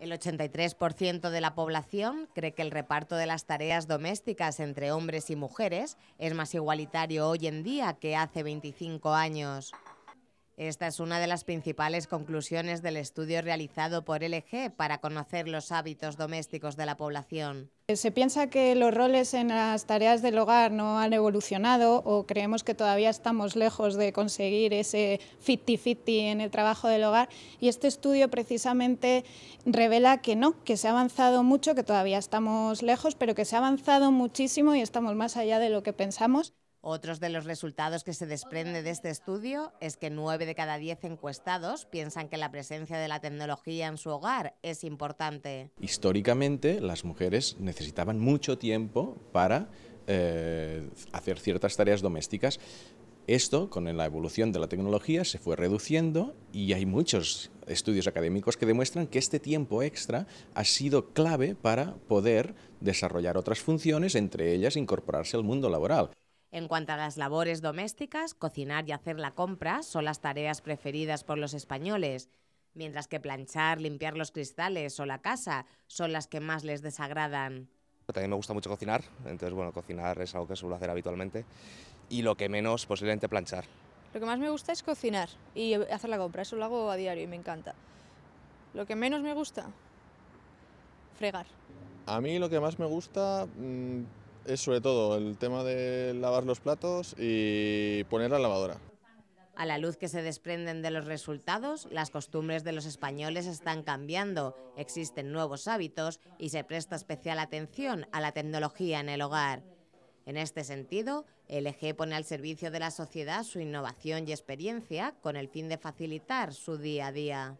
El 83% de la población cree que el reparto de las tareas domésticas entre hombres y mujeres es más igualitario hoy en día que hace 25 años. Esta es una de las principales conclusiones del estudio realizado por LG para conocer los hábitos domésticos de la población. Se piensa que los roles en las tareas del hogar no han evolucionado o creemos que todavía estamos lejos de conseguir ese 50-50 en el trabajo del hogar y este estudio precisamente revela que no, que se ha avanzado mucho, que todavía estamos lejos, pero que se ha avanzado muchísimo y estamos más allá de lo que pensamos. Otros de los resultados que se desprende de este estudio es que 9 de cada 10 encuestados piensan que la presencia de la tecnología en su hogar es importante. Históricamente, las mujeres necesitaban mucho tiempo para eh, hacer ciertas tareas domésticas. Esto, con la evolución de la tecnología, se fue reduciendo y hay muchos estudios académicos que demuestran que este tiempo extra ha sido clave para poder desarrollar otras funciones, entre ellas incorporarse al mundo laboral. En cuanto a las labores domésticas, cocinar y hacer la compra son las tareas preferidas por los españoles, mientras que planchar, limpiar los cristales o la casa son las que más les desagradan. También me gusta mucho cocinar, entonces bueno, cocinar es algo que suelo hacer habitualmente y lo que menos posiblemente planchar. Lo que más me gusta es cocinar y hacer la compra, eso lo hago a diario y me encanta. Lo que menos me gusta, fregar. A mí lo que más me gusta, mm, es sobre todo el tema de lavar los platos y poner la lavadora. A la luz que se desprenden de los resultados, las costumbres de los españoles están cambiando, existen nuevos hábitos y se presta especial atención a la tecnología en el hogar. En este sentido, LG e pone al servicio de la sociedad su innovación y experiencia con el fin de facilitar su día a día.